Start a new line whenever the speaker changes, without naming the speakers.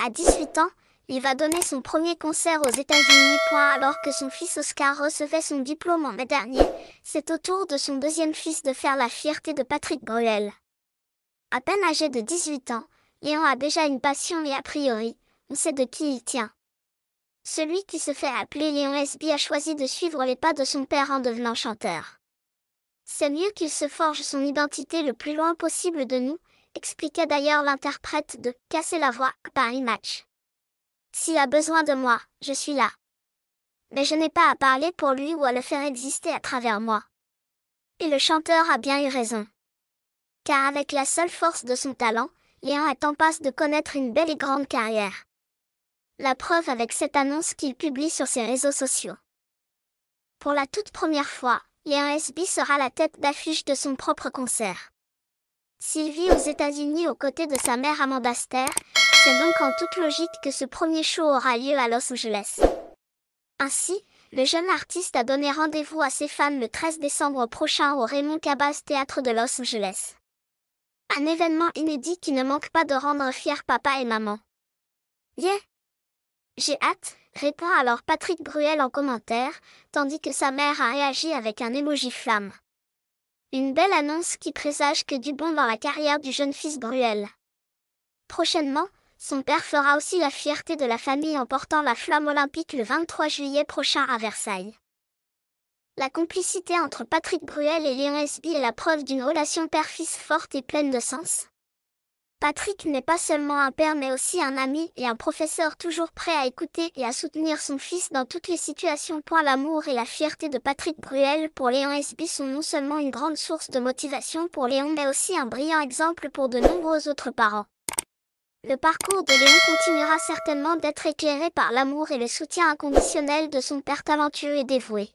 À 18 ans, il va donner son premier concert aux États-Unis. Alors que son fils Oscar recevait son diplôme en mai dernier, c'est au tour de son deuxième fils de faire la fierté de Patrick Bruel. À peine âgé de 18 ans, Léon a déjà une passion et a priori, on sait de qui il tient. Celui qui se fait appeler Léon SB a choisi de suivre les pas de son père en devenant chanteur. C'est mieux qu'il se forge son identité le plus loin possible de nous, expliqua d'ailleurs l'interprète de Casser la voix par Match. S'il a besoin de moi, je suis là. Mais je n'ai pas à parler pour lui ou à le faire exister à travers moi. Et le chanteur a bien eu raison. Car avec la seule force de son talent, Léon est en passe de connaître une belle et grande carrière la preuve avec cette annonce qu'il publie sur ses réseaux sociaux. Pour la toute première fois, SB sera la tête d'affiche de son propre concert. S'il vit aux États-Unis aux côtés de sa mère Amanda Ster, c'est donc en toute logique que ce premier show aura lieu à Los Angeles. Ainsi, le jeune artiste a donné rendez-vous à ses fans le 13 décembre prochain au Raymond Cabas Théâtre de Los Angeles. Un événement inédit qui ne manque pas de rendre fiers papa et maman. Yeah j'ai hâte, répond alors Patrick Bruel en commentaire, tandis que sa mère a réagi avec un émoji flamme. Une belle annonce qui présage que du bon dans la carrière du jeune fils Bruel. Prochainement, son père fera aussi la fierté de la famille en portant la flamme olympique le 23 juillet prochain à Versailles. La complicité entre Patrick Bruel et Lien est la preuve d'une relation père-fils forte et pleine de sens. Patrick n'est pas seulement un père mais aussi un ami et un professeur toujours prêt à écouter et à soutenir son fils dans toutes les situations. Point L'amour et la fierté de Patrick Bruel pour Léon Espy sont non seulement une grande source de motivation pour Léon mais aussi un brillant exemple pour de nombreux autres parents. Le parcours de Léon continuera certainement d'être éclairé par l'amour et le soutien inconditionnel de son père talentueux et dévoué.